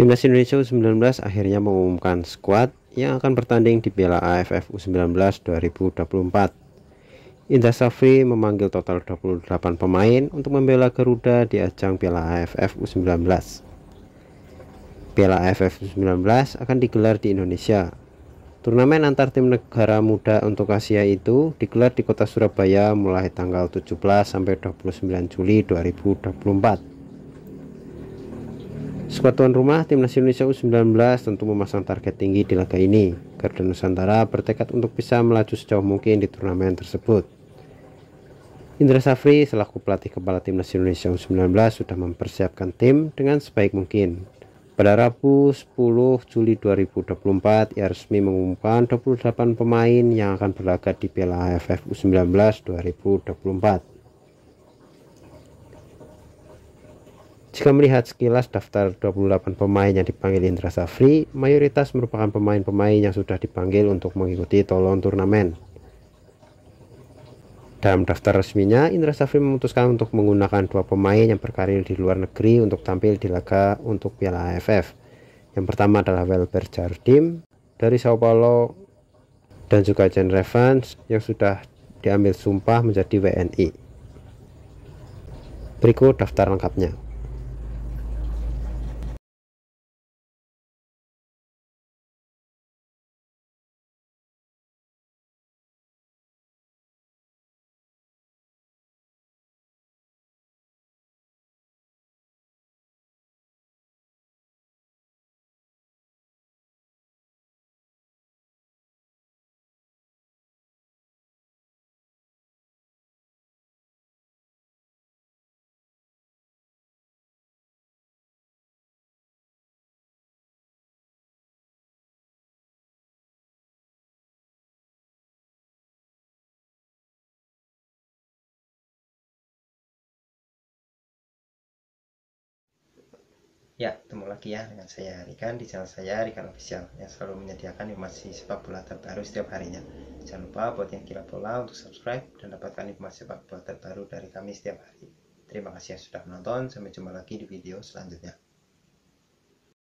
Timnas Indonesia U19 akhirnya mengumumkan skuad yang akan bertanding di Piala AFF U19 2024. Indra Safri memanggil total 28 pemain untuk membela Garuda di ajang Piala AFF U19. Piala AFF U19 akan digelar di Indonesia. Turnamen antar tim negara muda untuk Asia itu digelar di kota Surabaya mulai tanggal 17 sampai 29 Juli 2024. Skuad tuan rumah Timnas Indonesia U19 tentu memasang target tinggi di laga ini. Garuda Nusantara bertekad untuk bisa melaju sejauh mungkin di turnamen tersebut. Indra Safri selaku pelatih kepala Timnas Indonesia U19 sudah mempersiapkan tim dengan sebaik mungkin. Pada Rabu 10 Juli 2024, ia resmi mengumumkan 28 pemain yang akan berlaga di Piala AFF U19 2024. Jika melihat sekilas daftar 28 pemain yang dipanggil Indra Safri, mayoritas merupakan pemain-pemain yang sudah dipanggil untuk mengikuti tolon turnamen. Dalam daftar resminya, Indra Safri memutuskan untuk menggunakan dua pemain yang berkarir di luar negeri untuk tampil di laga untuk Piala AFF. Yang pertama adalah Welber Jardim dari Sao Paulo dan juga Jen Revans yang sudah diambil sumpah menjadi WNI. Berikut daftar lengkapnya. Ya, ketemu lagi ya dengan saya Rikan di channel saya Rikan Official yang selalu menyediakan informasi sepak bola terbaru setiap harinya. Jangan lupa buat yang kira bola untuk subscribe dan dapatkan informasi sepak bola terbaru dari kami setiap hari. Terima kasih yang sudah menonton, sampai jumpa lagi di video selanjutnya.